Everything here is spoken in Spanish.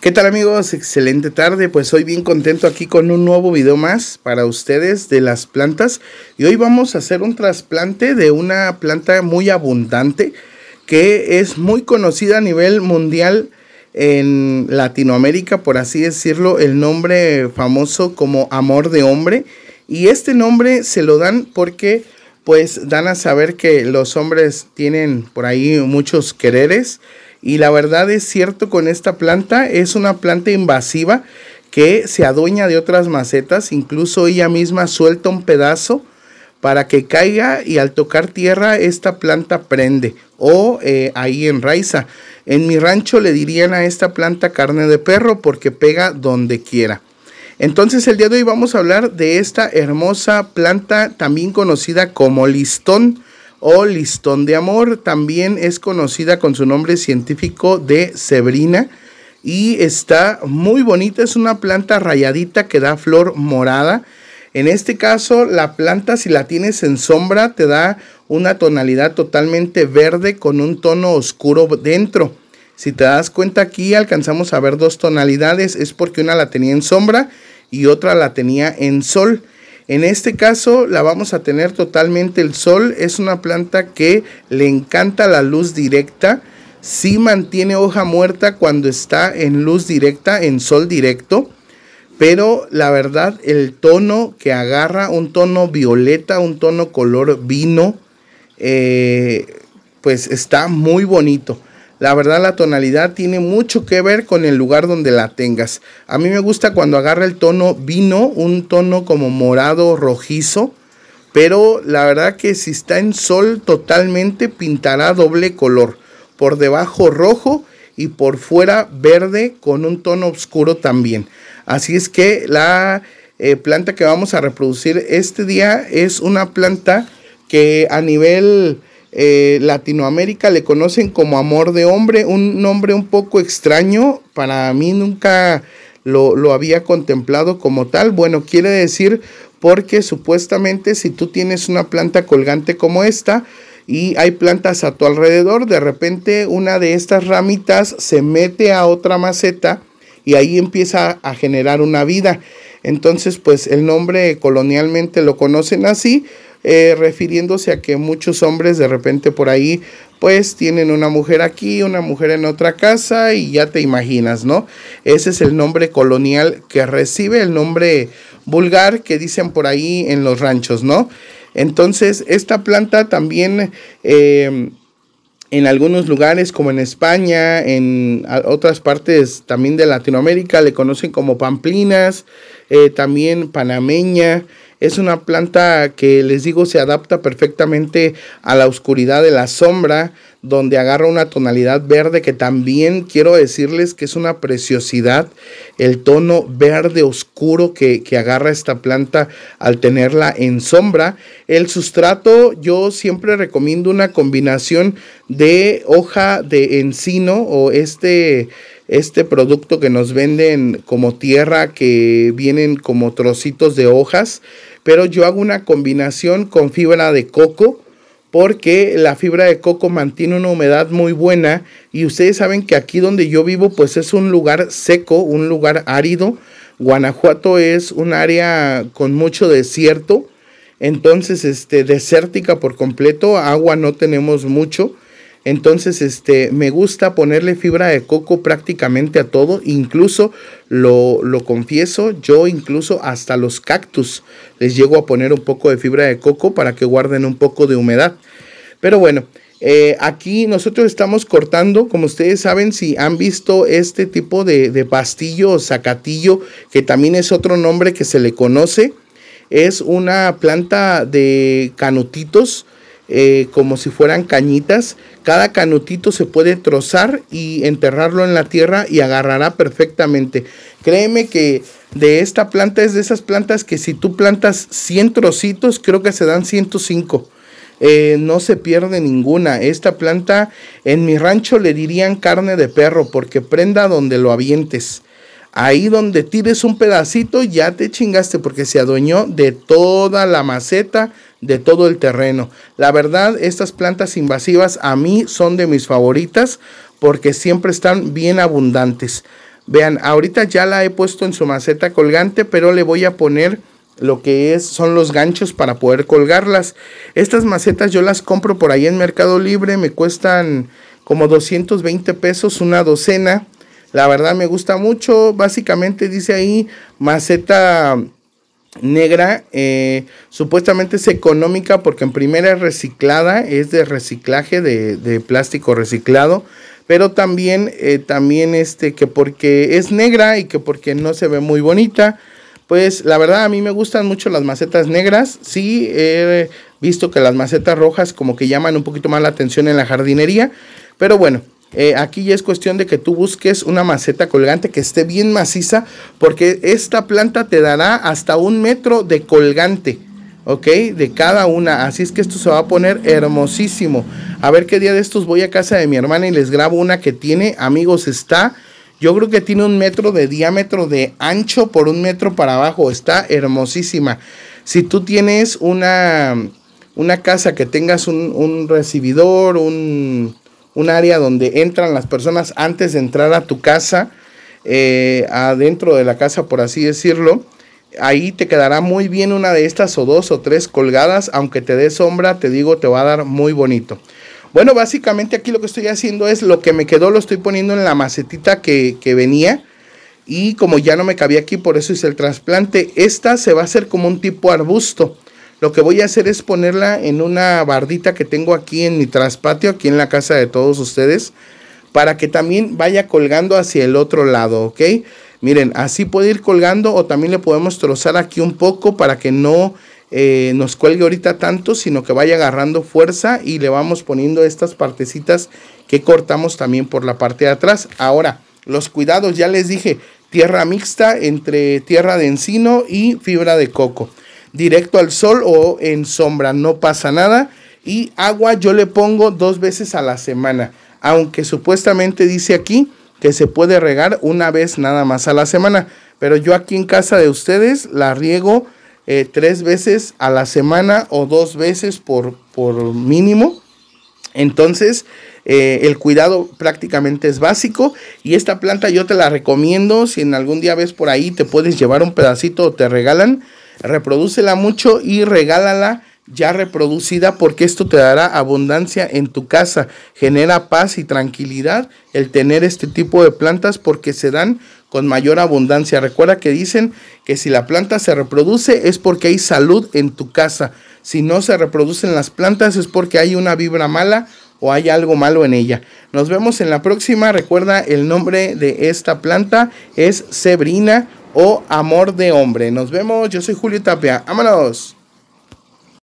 ¿Qué tal amigos? Excelente tarde, pues hoy bien contento aquí con un nuevo video más para ustedes de las plantas y hoy vamos a hacer un trasplante de una planta muy abundante que es muy conocida a nivel mundial en Latinoamérica, por así decirlo, el nombre famoso como amor de hombre y este nombre se lo dan porque pues dan a saber que los hombres tienen por ahí muchos quereres y la verdad es cierto con esta planta, es una planta invasiva que se adueña de otras macetas, incluso ella misma suelta un pedazo para que caiga y al tocar tierra esta planta prende o eh, ahí enraiza. En mi rancho le dirían a esta planta carne de perro porque pega donde quiera. Entonces el día de hoy vamos a hablar de esta hermosa planta también conocida como listón o listón de amor. También es conocida con su nombre científico de Sebrina y está muy bonita. Es una planta rayadita que da flor morada. En este caso, la planta si la tienes en sombra te da una tonalidad totalmente verde con un tono oscuro dentro. Si te das cuenta aquí alcanzamos a ver dos tonalidades, es porque una la tenía en sombra y otra la tenía en sol. En este caso la vamos a tener totalmente el sol. Es una planta que le encanta la luz directa. Si sí mantiene hoja muerta cuando está en luz directa, en sol directo. Pero la verdad, el tono que agarra, un tono violeta, un tono color vino, eh, pues está muy bonito. La verdad la tonalidad tiene mucho que ver con el lugar donde la tengas. A mí me gusta cuando agarra el tono vino, un tono como morado rojizo, pero la verdad que si está en sol totalmente pintará doble color, por debajo rojo y por fuera verde con un tono oscuro también. Así es que la eh, planta que vamos a reproducir este día es una planta que a nivel eh, Latinoamérica le conocen como Amor de Hombre, un nombre un poco extraño, para mí nunca lo, lo había contemplado como tal. Bueno, quiere decir porque supuestamente si tú tienes una planta colgante como esta, y hay plantas a tu alrededor. De repente una de estas ramitas se mete a otra maceta y ahí empieza a generar una vida. Entonces, pues el nombre colonialmente lo conocen así, eh, refiriéndose a que muchos hombres de repente por ahí pues tienen una mujer aquí, una mujer en otra casa y ya te imaginas, ¿no? Ese es el nombre colonial que recibe, el nombre vulgar que dicen por ahí en los ranchos, ¿no? Entonces, esta planta también... Em, en algunos lugares como en España, en otras partes también de Latinoamérica, le conocen como pamplinas, eh, también panameña, es una planta que les digo se adapta perfectamente a la oscuridad de la sombra, donde agarra una tonalidad verde que también quiero decirles que es una preciosidad el tono verde oscuro que, que, agarra esta planta al tenerla en sombra. El sustrato yo siempre recomiendo una combinación de hoja de encino o este este producto que nos venden como tierra, que vienen como trocitos de hojas, pero yo hago una combinación con fibra de coco porque la fibra de coco mantiene una humedad muy buena y ustedes saben que aquí donde yo vivo pues es un lugar seco, un lugar árido. Guanajuato es un área con mucho desierto, entonces este desértica por completo, agua no tenemos mucho. Entonces, este, me gusta ponerle fibra de coco prácticamente a todo, incluso lo, lo, confieso, yo incluso hasta los cactus les llego a poner un poco de fibra de coco para que guarden un poco de humedad. Pero bueno, eh, aquí nosotros estamos cortando, como ustedes saben, si han visto este tipo de, de pastillo o zacatillo, que también es otro nombre que se le conoce, es una planta de canutitos eh, como si fueran cañitas. Cada canutito se puede trozar y enterrarlo en la tierra y agarrará perfectamente. Créeme que de esta planta es de esas plantas que si tú plantas 100 trocitos, creo que se dan 105. Eh, no se pierde ninguna. Esta planta en mi rancho le dirían carne de perro porque prenda donde lo avientes. Ahí donde tires un pedacito ya te chingaste porque se adueñó de toda la maceta, de todo el terreno. La verdad, estas plantas invasivas a mí son de mis favoritas porque siempre están bien abundantes. Vean, ahorita ya la he puesto en su maceta colgante, pero le voy a poner lo que es, son los ganchos para poder colgarlas. Estas macetas yo las compro por ahí en Mercado Libre, me cuestan como 220 pesos una docena. La verdad me gusta mucho, básicamente dice ahí maceta negra eh, supuestamente es económica porque en primera es reciclada, es de reciclaje de, plástico reciclado, pero también, eh, también este, que porque es negra y que porque no se ve muy bonita. Pues la verdad a mí me gustan mucho las macetas negras. Sí he visto que las macetas rojas como que llaman un poquito más la atención en la jardinería. Pero bueno, eh, aquí ya es cuestión de que tú busques una maceta colgante que esté bien maciza, porque esta planta te dará hasta un metro de colgante, ¿ok? De cada una. Así es que esto se va a poner hermosísimo. A ver qué día de estos voy a casa de mi hermana y les grabo una que tiene, amigos, está... Yo creo que tiene un metro de diámetro de ancho por un metro para abajo. Está hermosísima. Si tú tienes una, una casa que tengas un, un recibidor, un, un área donde entran las personas antes de entrar a tu casa, eh, adentro de la casa, por así decirlo. Ahí te quedará muy bien una de estas o dos o tres colgadas, aunque te dé sombra, te digo, te va a dar muy bonito. Bueno, básicamente aquí lo que estoy haciendo es lo que me quedó, lo estoy poniendo en la macetita que, que venía. Y como ya no me cabía aquí, por eso hice el trasplante. Esta se va a hacer como un tipo arbusto. Lo que voy a hacer es ponerla en una bardita que tengo aquí en mi traspatio, aquí en la casa de todos ustedes, para que también vaya colgando hacia el otro lado, ¿ok? Miren, así puede ir colgando o también le podemos trozar aquí un poco para que no eh, nos cuelgue ahorita tanto, sino que vaya agarrando fuerza y le vamos poniendo estas partecitas que cortamos también por la parte de atrás. Ahora, los cuidados, ya les dije, tierra mixta entre tierra de encino y fibra de coco directo al sol o en sombra, no pasa nada. Y agua yo le pongo dos veces a la semana, aunque supuestamente dice aquí que se puede regar una vez nada más a la semana. Pero yo aquí en casa de ustedes la riego eh, tres veces a la semana o dos veces por, por mínimo. Entonces, eh, el cuidado prácticamente es básico y esta planta yo te la recomiendo. Si en algún día ves por ahí, te puedes llevar un pedacito o te regalan. Reproducela mucho y regálala ya reproducida porque esto te dará abundancia en tu casa, genera paz y tranquilidad el tener este tipo de plantas porque se dan con mayor abundancia. Recuerda que dicen que si la planta se reproduce es porque hay salud en tu casa. Si no se reproducen las plantas es porque hay una vibra mala o hay algo malo en ella. Nos vemos en la próxima. Recuerda el nombre de esta planta es Sebrina o Amor de Hombre. Nos vemos, yo soy Julio Tapia. ¡Vámonos!